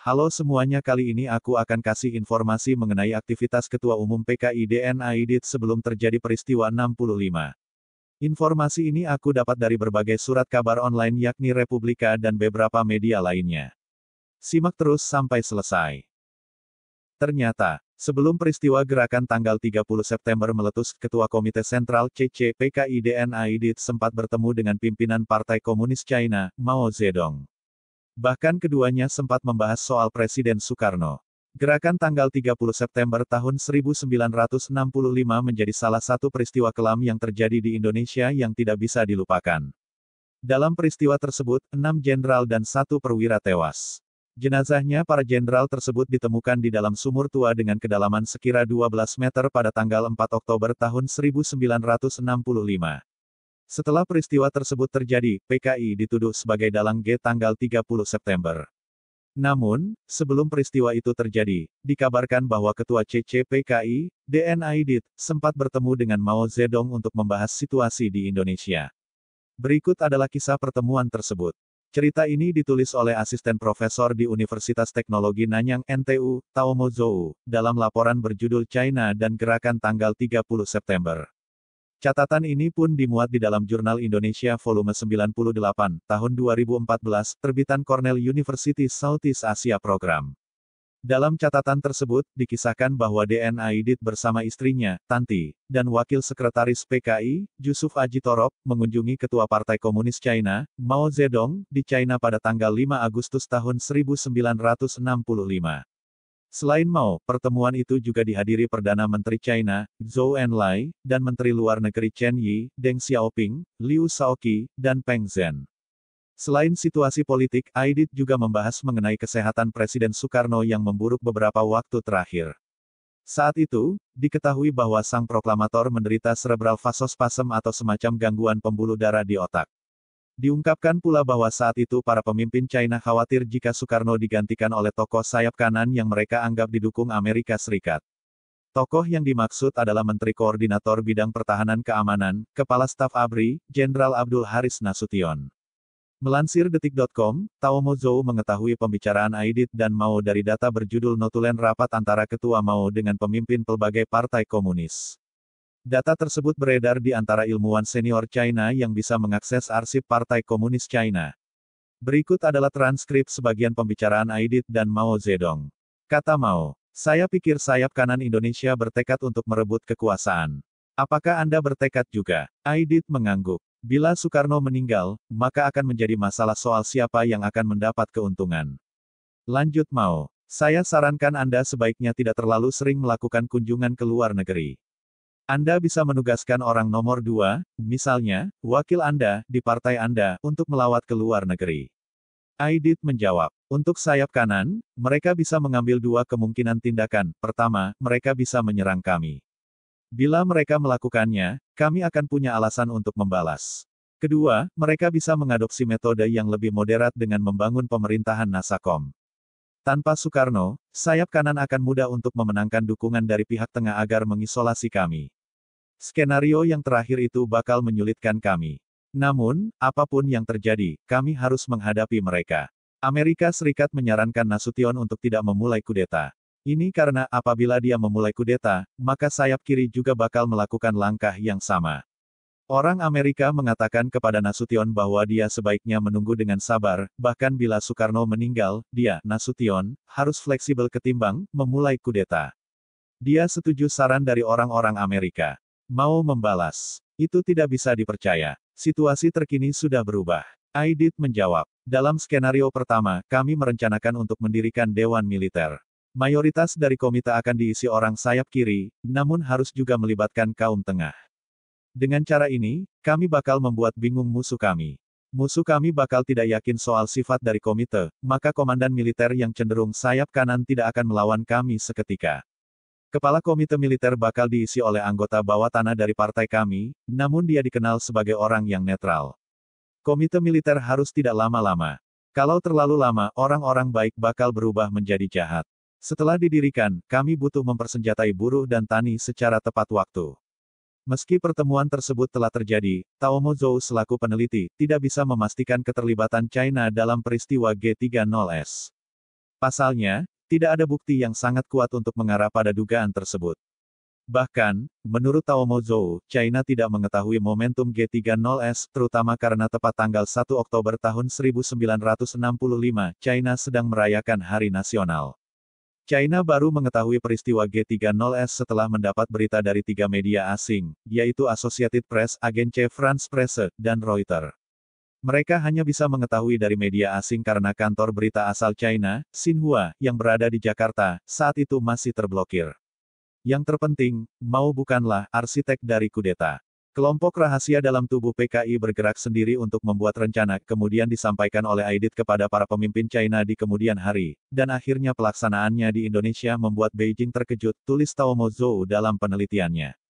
Halo semuanya kali ini aku akan kasih informasi mengenai aktivitas Ketua Umum PKI Aidit sebelum terjadi peristiwa 65. Informasi ini aku dapat dari berbagai surat kabar online yakni Republika dan beberapa media lainnya. Simak terus sampai selesai. Ternyata, sebelum peristiwa gerakan tanggal 30 September meletus, Ketua Komite Sentral DN Aidit sempat bertemu dengan pimpinan Partai Komunis China, Mao Zedong. Bahkan keduanya sempat membahas soal Presiden Soekarno. Gerakan tanggal 30 September tahun 1965 menjadi salah satu peristiwa kelam yang terjadi di Indonesia yang tidak bisa dilupakan. Dalam peristiwa tersebut, enam jenderal dan satu perwira tewas. Jenazahnya para jenderal tersebut ditemukan di dalam sumur tua dengan kedalaman sekira 12 meter pada tanggal 4 Oktober tahun 1965. Setelah peristiwa tersebut terjadi, PKI dituduh sebagai dalang G tanggal 30 September. Namun, sebelum peristiwa itu terjadi, dikabarkan bahwa Ketua CCPKI, DN Aidit, sempat bertemu dengan Mao Zedong untuk membahas situasi di Indonesia. Berikut adalah kisah pertemuan tersebut. Cerita ini ditulis oleh asisten profesor di Universitas Teknologi Nanyang NTU, Taomo Zhou, dalam laporan berjudul China dan Gerakan tanggal 30 September. Catatan ini pun dimuat di dalam Jurnal Indonesia volume 98 tahun 2014 terbitan Cornell University Southeast Asia Program. Dalam catatan tersebut, dikisahkan bahwa DNA Idit bersama istrinya, Tanti, dan Wakil Sekretaris PKI, Yusuf Aji Torop, mengunjungi Ketua Partai Komunis China, Mao Zedong, di China pada tanggal 5 Agustus tahun 1965. Selain Mao, pertemuan itu juga dihadiri Perdana Menteri China, Zhou Enlai, dan Menteri Luar Negeri Chen Yi, Deng Xiaoping, Liu Shaoqi, dan Peng Zhen. Selain situasi politik, Aidit juga membahas mengenai kesehatan Presiden Soekarno yang memburuk beberapa waktu terakhir. Saat itu, diketahui bahwa sang proklamator menderita cerebral vasospasm atau semacam gangguan pembuluh darah di otak. Diungkapkan pula bahwa saat itu para pemimpin China khawatir jika Soekarno digantikan oleh tokoh sayap kanan yang mereka anggap didukung Amerika Serikat. Tokoh yang dimaksud adalah Menteri Koordinator Bidang Pertahanan Keamanan, Kepala Staf ABRI, Jenderal Abdul Haris Nasution. Melansir detik.com, Taomo Zhou mengetahui pembicaraan Aidit dan Mao dari data berjudul Notulen Rapat antara Ketua Mao dengan pemimpin pelbagai partai komunis. Data tersebut beredar di antara ilmuwan senior China yang bisa mengakses arsip Partai Komunis China. Berikut adalah transkrip sebagian pembicaraan Aidit dan Mao Zedong. Kata Mao, saya pikir sayap kanan Indonesia bertekad untuk merebut kekuasaan. Apakah Anda bertekad juga? Aidit mengangguk. Bila Soekarno meninggal, maka akan menjadi masalah soal siapa yang akan mendapat keuntungan. Lanjut Mao, saya sarankan Anda sebaiknya tidak terlalu sering melakukan kunjungan ke luar negeri. Anda bisa menugaskan orang nomor dua, misalnya, wakil Anda, di partai Anda, untuk melawat ke luar negeri. Aidit menjawab, untuk sayap kanan, mereka bisa mengambil dua kemungkinan tindakan. Pertama, mereka bisa menyerang kami. Bila mereka melakukannya, kami akan punya alasan untuk membalas. Kedua, mereka bisa mengadopsi metode yang lebih moderat dengan membangun pemerintahan Nasakom. Tanpa Soekarno, sayap kanan akan mudah untuk memenangkan dukungan dari pihak tengah agar mengisolasi kami. Skenario yang terakhir itu bakal menyulitkan kami. Namun, apapun yang terjadi, kami harus menghadapi mereka. Amerika Serikat menyarankan Nasution untuk tidak memulai kudeta. Ini karena apabila dia memulai kudeta, maka sayap kiri juga bakal melakukan langkah yang sama. Orang Amerika mengatakan kepada Nasution bahwa dia sebaiknya menunggu dengan sabar, bahkan bila Soekarno meninggal, dia, Nasution, harus fleksibel ketimbang memulai kudeta. Dia setuju saran dari orang-orang Amerika. Mau membalas. Itu tidak bisa dipercaya. Situasi terkini sudah berubah. Aidit menjawab. Dalam skenario pertama, kami merencanakan untuk mendirikan Dewan Militer. Mayoritas dari komite akan diisi orang sayap kiri, namun harus juga melibatkan kaum tengah. Dengan cara ini, kami bakal membuat bingung musuh kami. Musuh kami bakal tidak yakin soal sifat dari komite, maka komandan militer yang cenderung sayap kanan tidak akan melawan kami seketika. Kepala Komite Militer bakal diisi oleh anggota bawah tanah dari partai kami, namun dia dikenal sebagai orang yang netral. Komite militer harus tidak lama-lama. Kalau terlalu lama, orang-orang baik bakal berubah menjadi jahat. Setelah didirikan, kami butuh mempersenjatai buruh dan tani secara tepat waktu. Meski pertemuan tersebut telah terjadi, Taomo Zhou selaku peneliti, tidak bisa memastikan keterlibatan China dalam peristiwa G30S. Pasalnya, tidak ada bukti yang sangat kuat untuk mengarah pada dugaan tersebut. Bahkan, menurut Taomo Zhou, China tidak mengetahui momentum G30S, terutama karena tepat tanggal 1 Oktober tahun 1965, China sedang merayakan Hari Nasional. China baru mengetahui peristiwa G30S setelah mendapat berita dari tiga media asing, yaitu Associated Press, Agence France Presse, dan Reuters. Mereka hanya bisa mengetahui dari media asing karena kantor berita asal China, Xinhua, yang berada di Jakarta, saat itu masih terblokir. Yang terpenting, mau bukanlah arsitek dari kudeta. Kelompok rahasia dalam tubuh PKI bergerak sendiri untuk membuat rencana, kemudian disampaikan oleh Aidit kepada para pemimpin China di kemudian hari, dan akhirnya pelaksanaannya di Indonesia membuat Beijing terkejut, tulis Tao Mozou dalam penelitiannya.